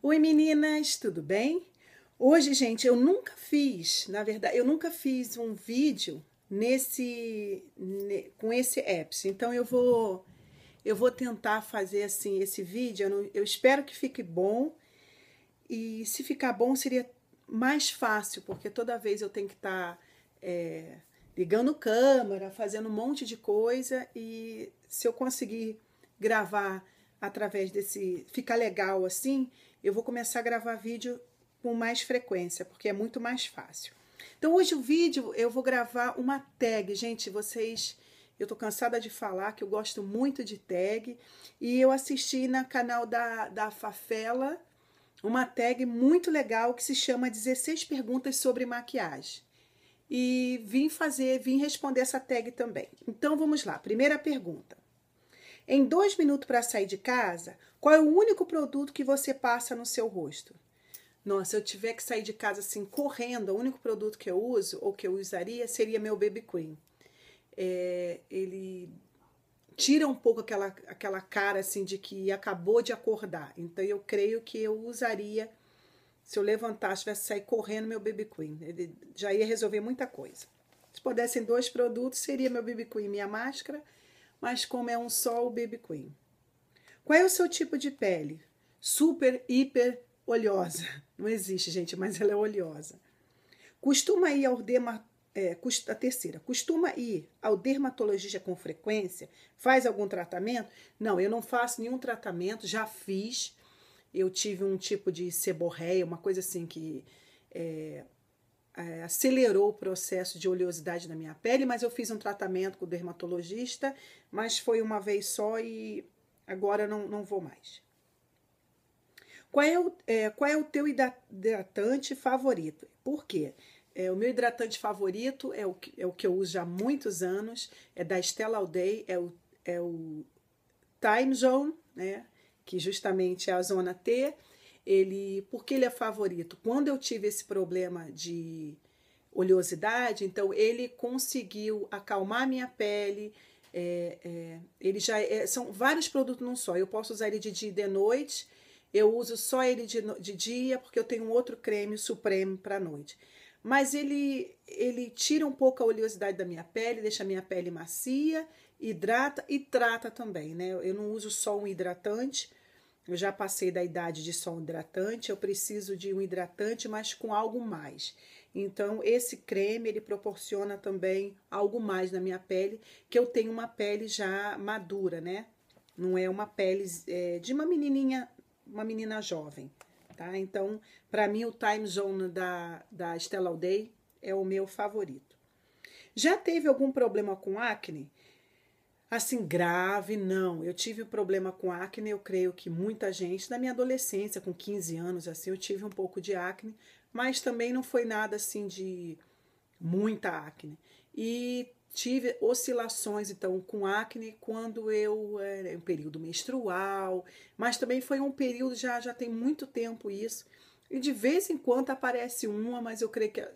Oi meninas, tudo bem? Hoje, gente, eu nunca fiz, na verdade, eu nunca fiz um vídeo nesse com esse apps. Então eu vou eu vou tentar fazer assim esse vídeo. Eu, não, eu espero que fique bom. E se ficar bom seria mais fácil, porque toda vez eu tenho que estar tá, é, ligando câmera, fazendo um monte de coisa e se eu conseguir gravar através desse ficar legal assim, eu vou começar a gravar vídeo com mais frequência, porque é muito mais fácil. Então, hoje o vídeo eu vou gravar uma tag, gente, vocês... Eu tô cansada de falar que eu gosto muito de tag. E eu assisti na canal da, da Fafela uma tag muito legal que se chama 16 perguntas sobre maquiagem. E vim fazer, vim responder essa tag também. Então vamos lá. Primeira pergunta: em dois minutos para sair de casa, qual é o único produto que você passa no seu rosto? Nossa, se eu tiver que sair de casa assim correndo, o único produto que eu uso ou que eu usaria seria meu Baby Queen. É, ele tira um pouco aquela, aquela cara assim de que acabou de acordar. Então eu creio que eu usaria, se eu levantasse, tivesse sair correndo, meu Baby Queen. Ele já ia resolver muita coisa. Se pudessem dois produtos, seria meu BB Queen, minha máscara mas como é um sol o Baby Queen. Qual é o seu tipo de pele? Super, hiper oleosa. Não existe, gente, mas ela é oleosa. Costuma ir ao derma, é, a terceira, costuma ir ao dermatologista com frequência? Faz algum tratamento? Não, eu não faço nenhum tratamento, já fiz. Eu tive um tipo de seborreia, uma coisa assim que é, é, acelerou o processo de oleosidade na minha pele, mas eu fiz um tratamento com o dermatologista, mas foi uma vez só e agora não, não vou mais. Qual é, o, é, qual é o teu hidratante favorito? Por quê? É, o meu hidratante favorito é o, que, é o que eu uso há muitos anos, é da Stella Alday, é o, é o Time Zone, né? que justamente é a zona T, ele, porque ele é favorito. Quando eu tive esse problema de oleosidade, então ele conseguiu acalmar minha pele. É, é, ele já é, são vários produtos não só. Eu posso usar ele de dia e de noite. Eu uso só ele de, de dia porque eu tenho um outro creme supremo para noite. Mas ele ele tira um pouco a oleosidade da minha pele, deixa a minha pele macia, hidrata e trata também, né? Eu não uso só um hidratante eu já passei da idade de só um hidratante, eu preciso de um hidratante, mas com algo mais. Então, esse creme, ele proporciona também algo mais na minha pele, que eu tenho uma pele já madura, né? Não é uma pele é, de uma menininha, uma menina jovem, tá? Então, para mim, o Time Zone da, da Stella O'Day é o meu favorito. Já teve algum problema com acne? assim grave, não. Eu tive um problema com acne, eu creio que muita gente, na minha adolescência, com 15 anos, assim, eu tive um pouco de acne, mas também não foi nada assim de muita acne. E tive oscilações então com acne quando eu era um período menstrual, mas também foi um período já já tem muito tempo isso. E de vez em quando aparece uma, mas eu creio que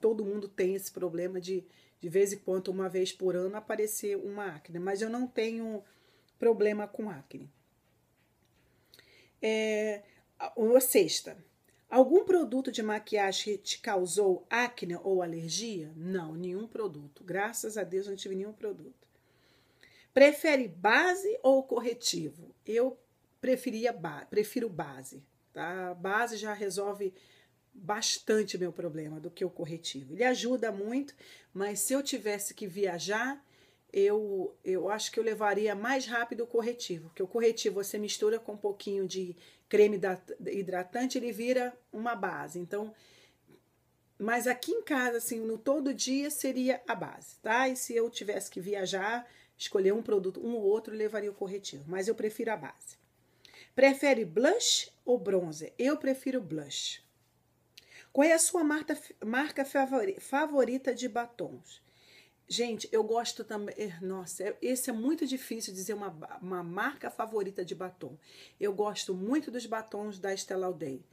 todo mundo tem esse problema de de vez em quando, uma vez por ano, aparecer uma acne, mas eu não tenho problema com acne. É, ou sexta, algum produto de maquiagem te causou acne ou alergia? Não, nenhum produto. Graças a Deus não tive nenhum produto. Prefere base ou corretivo? Eu preferia ba prefiro base. Tá? A base já resolve bastante meu problema do que o corretivo. Ele ajuda muito, mas se eu tivesse que viajar, eu, eu acho que eu levaria mais rápido o corretivo, porque o corretivo você mistura com um pouquinho de creme hidratante, ele vira uma base. Então, mas aqui em casa, assim, no todo dia seria a base, tá? E se eu tivesse que viajar, escolher um produto, um ou outro, levaria o corretivo, mas eu prefiro a base. Prefere blush ou bronzer? Eu prefiro blush. Qual é a sua marca, marca favorita de batons? Gente, eu gosto também. Eh, nossa, é, esse é muito difícil dizer uma, uma marca favorita de batom. Eu gosto muito dos batons da Estela Day.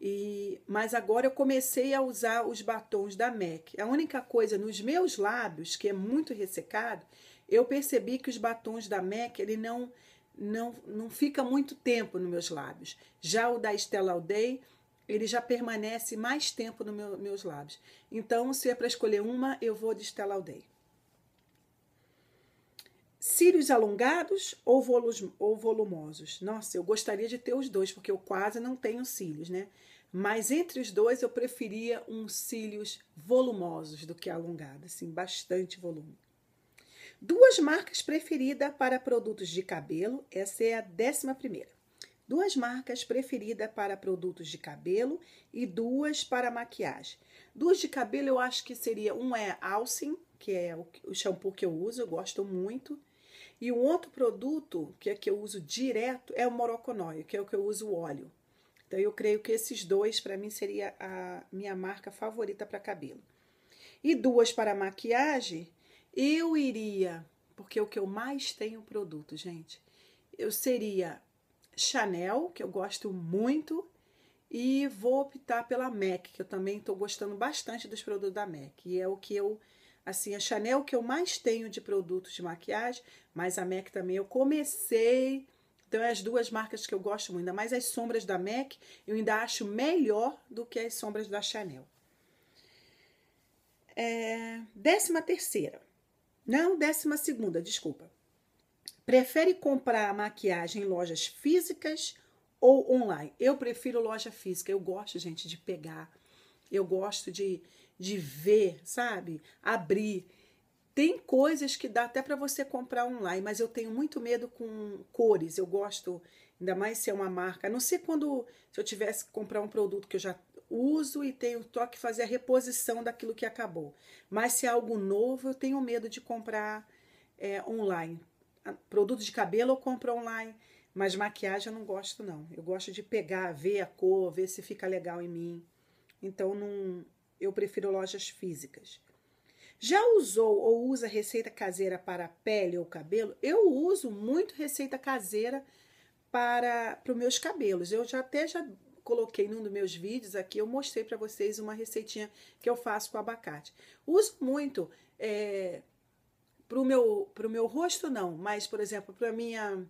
E, mas agora eu comecei a usar os batons da MAC. A única coisa nos meus lábios, que é muito ressecado, eu percebi que os batons da MAC, ele não não não fica muito tempo nos meus lábios. Já o da Estela Day, ele já permanece mais tempo nos meu, meus lábios. Então, se é para escolher uma, eu vou de Stella Day. Cílios alongados ou, volus, ou volumosos? Nossa, eu gostaria de ter os dois, porque eu quase não tenho cílios, né? Mas entre os dois eu preferia uns cílios volumosos do que alongados, assim, bastante volume. Duas marcas preferidas para produtos de cabelo, essa é a décima primeira duas marcas preferidas para produtos de cabelo e duas para maquiagem. Duas de cabelo eu acho que seria, um é Alcin, que é o shampoo que eu uso, eu gosto muito. E o um outro produto que é que eu uso direto é o Moroconói, que é o que eu uso o óleo. Então eu creio que esses dois para mim seria a minha marca favorita para cabelo. E duas para maquiagem, eu iria, porque é o que eu mais tenho produto, gente, eu seria Chanel, que eu gosto muito, e vou optar pela MAC, que eu também estou gostando bastante dos produtos da MAC. E é o que eu, assim, a Chanel que eu mais tenho de produtos de maquiagem, mas a MAC também eu comecei. Então, é as duas marcas que eu gosto muito, ainda mais as sombras da MAC, eu ainda acho melhor do que as sombras da Chanel. É, décima terceira. Não, décima segunda, desculpa. Prefere comprar maquiagem em lojas físicas ou online? Eu prefiro loja física. Eu gosto, gente, de pegar. Eu gosto de, de ver, sabe? Abrir. Tem coisas que dá até para você comprar online, mas eu tenho muito medo com cores. Eu gosto, ainda mais se é uma marca. A não sei quando se eu tivesse que comprar um produto que eu já uso e tenho toque fazer a reposição daquilo que acabou. Mas se é algo novo, eu tenho medo de comprar é, online. Produto de cabelo eu compro online, mas maquiagem eu não gosto não. Eu gosto de pegar, ver a cor, ver se fica legal em mim. Então não, eu prefiro lojas físicas. Já usou ou usa receita caseira para pele ou cabelo? Eu uso muito receita caseira para, para os meus cabelos. Eu já até já coloquei num dos meus vídeos aqui, eu mostrei para vocês uma receitinha que eu faço com abacate. Uso muito é, para o meu, pro meu rosto, não, mas, por exemplo, para minha.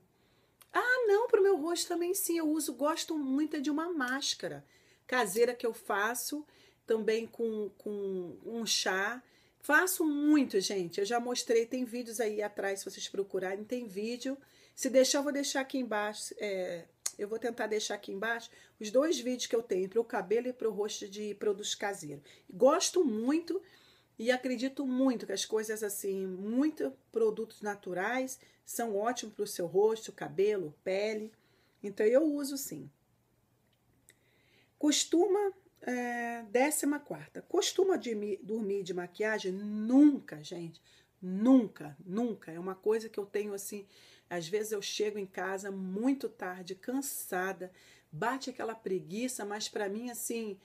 Ah, não, para o meu rosto também sim. Eu uso, gosto muito é de uma máscara caseira que eu faço, também com, com um chá. Faço muito, gente. Eu já mostrei, tem vídeos aí atrás, se vocês procurarem, tem vídeo. Se deixar, eu vou deixar aqui embaixo. É, eu vou tentar deixar aqui embaixo os dois vídeos que eu tenho para o cabelo e para o rosto de produtos caseiros. Gosto muito. E acredito muito que as coisas assim, muito produtos naturais são ótimos para o seu rosto, cabelo, pele. Então eu uso sim. Costuma, é, décima quarta, costuma de, dormir de maquiagem? Nunca, gente. Nunca, nunca. É uma coisa que eu tenho assim. Às vezes eu chego em casa muito tarde, cansada, bate aquela preguiça, mas para mim assim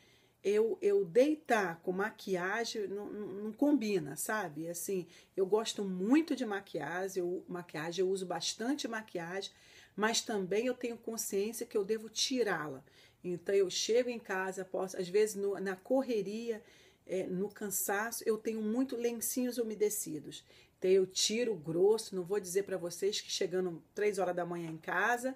eu, eu deitar com maquiagem não, não, combina, sabe? Assim, eu gosto muito de maquiagem, eu, maquiagem, eu uso bastante maquiagem, mas também eu tenho consciência que eu devo tirá-la. Então eu chego em casa, posso, às vezes no, na correria, é, no cansaço, eu tenho muito lencinhos umedecidos. Então eu tiro grosso, não vou dizer para vocês que chegando três horas da manhã em casa,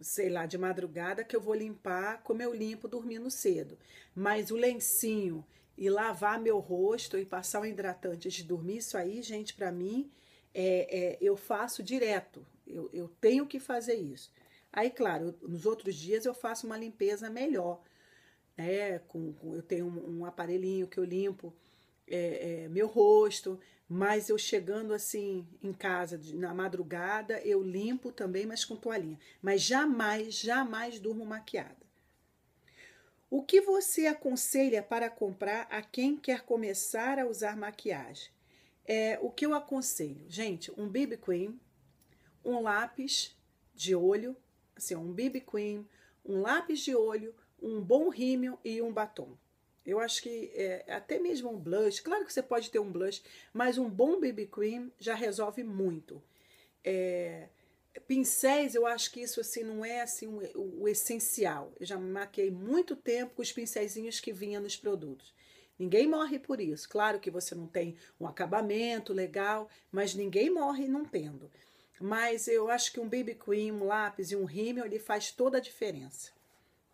sei lá, de madrugada que eu vou limpar como eu limpo dormindo cedo. Mas o lencinho e lavar meu rosto e passar o hidratante antes de dormir, isso aí, gente, para mim, é, é, eu faço direto. Eu, eu tenho que fazer isso. Aí, claro, nos outros dias eu faço uma limpeza melhor. Né? Com, com eu tenho um, um aparelhinho que eu limpo é, é, meu rosto, mas eu chegando assim em casa na madrugada, eu limpo também, mas com toalhinha. Mas jamais, jamais durmo maquiada. O que você aconselha para comprar a quem quer começar a usar maquiagem? É, o que eu aconselho? Gente, um BB Cream, um lápis de olho, assim, um BB Cream, um lápis de olho, um bom rímel e um batom. Eu acho que é, até mesmo um blush, claro que você pode ter um blush, mas um bom BB cream já resolve muito. É, pincéis, eu acho que isso assim não é assim o, o, o essencial. Eu já maquei muito tempo com os pincéis que vinham nos produtos. Ninguém morre por isso. Claro que você não tem um acabamento legal, mas ninguém morre não tendo. Mas eu acho que um BB cream, um lápis e um rímel, ele faz toda a diferença.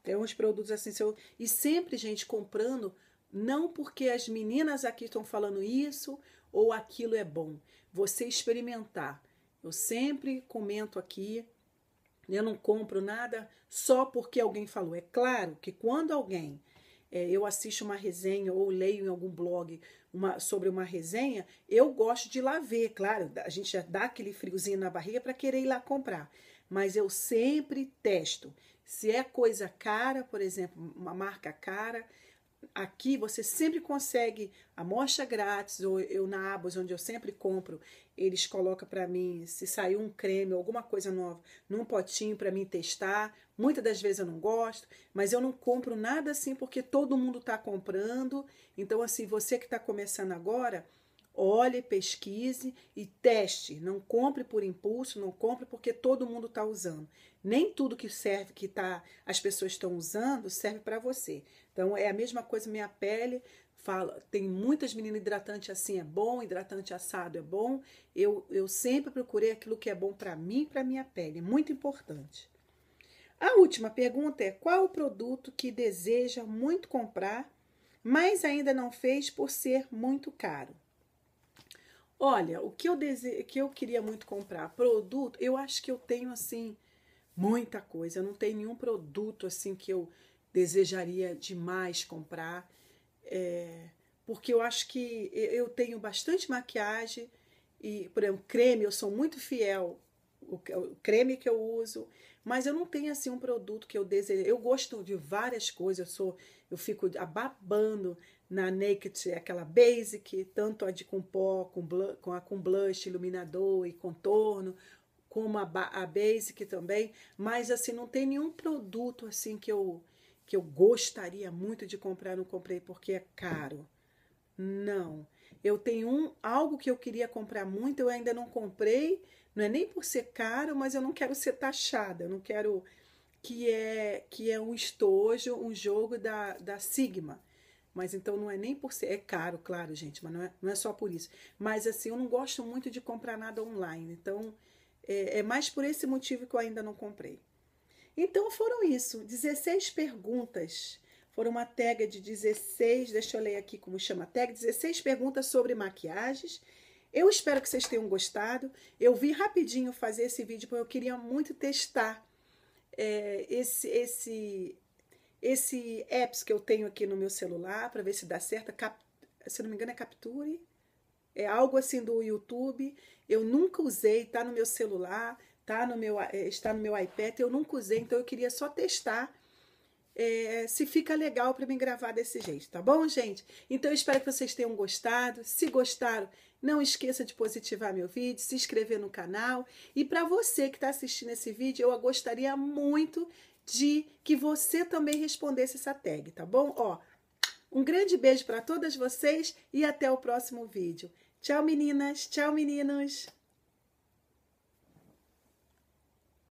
Tem uns produtos assim, seu... e sempre gente comprando, não porque as meninas aqui estão falando isso ou aquilo é bom. Você experimentar. Eu sempre comento aqui, né, eu não compro nada só porque alguém falou. É claro que quando alguém é, eu assisto uma resenha ou leio em algum blog uma, sobre uma resenha, eu gosto de ir lá ver, claro, a gente já dá aquele friozinho na barriga para querer ir lá comprar. Mas eu sempre testo. Se é coisa cara, por exemplo, uma marca cara, aqui você sempre consegue amostra grátis, ou eu na Abos, onde eu sempre compro, eles colocam para mim, se saiu um creme, alguma coisa nova, num potinho para mim testar. Muitas das vezes eu não gosto, mas eu não compro nada assim porque todo mundo está comprando. Então, assim, você que está começando agora Olhe, pesquise e teste. Não compre por impulso, não compre porque todo mundo está usando. Nem tudo que serve, que tá, as pessoas estão usando, serve para você. Então é a mesma coisa minha pele. Fala, tem muitas meninas hidratante assim é bom, hidratante assado é bom. Eu, eu sempre procurei aquilo que é bom para mim e para minha pele. É muito importante. A última pergunta é: qual o produto que deseja muito comprar, mas ainda não fez por ser muito caro? Olha, o que eu dese... que eu queria muito comprar, produto, eu acho que eu tenho assim muita coisa. Eu não tenho nenhum produto assim que eu desejaria demais comprar, é... porque eu acho que eu tenho bastante maquiagem e, por exemplo, creme. Eu sou muito fiel o, o creme que eu uso, mas eu não tenho assim um produto que eu desejo. Eu gosto de várias coisas, eu sou, eu fico ababando na Naked, aquela basic, tanto a de com pó, com, blush, com a com blush, iluminador e contorno, como a, a basic também, mas assim não tem nenhum produto assim que eu que eu gostaria muito de comprar, não comprei porque é caro. Não. Eu tenho um, algo que eu queria comprar muito, eu ainda não comprei não é nem por ser caro, mas eu não quero ser taxada, eu não quero que é que é um estojo, um jogo da, da Sigma. Mas então não é nem por ser. É caro, claro, gente, mas não é, não é só por isso. Mas assim, eu não gosto muito de comprar nada online. Então é, é mais por esse motivo que eu ainda não comprei. Então foram isso, 16 perguntas. Foram uma tag de 16, deixa eu ler aqui como chama tag, 16 perguntas sobre maquiagens eu espero que vocês tenham gostado. Eu vim rapidinho fazer esse vídeo porque eu queria muito testar é, esse, esse, esse apps que eu tenho aqui no meu celular para ver se dá certo. Cap, se não me engano é Capture. É algo assim do YouTube. Eu nunca usei, tá no meu celular, tá no meu, é, está no meu iPad, eu nunca usei, então eu queria só testar é, se fica legal para mim gravar desse jeito, tá bom, gente? Então, eu espero que vocês tenham gostado. Se gostaram, não esqueça de positivar meu vídeo, se inscrever no canal. E para você que está assistindo esse vídeo, eu gostaria muito de que você também respondesse essa tag, tá bom? Ó, um grande beijo para todas vocês e até o próximo vídeo. Tchau, meninas. Tchau, meninos.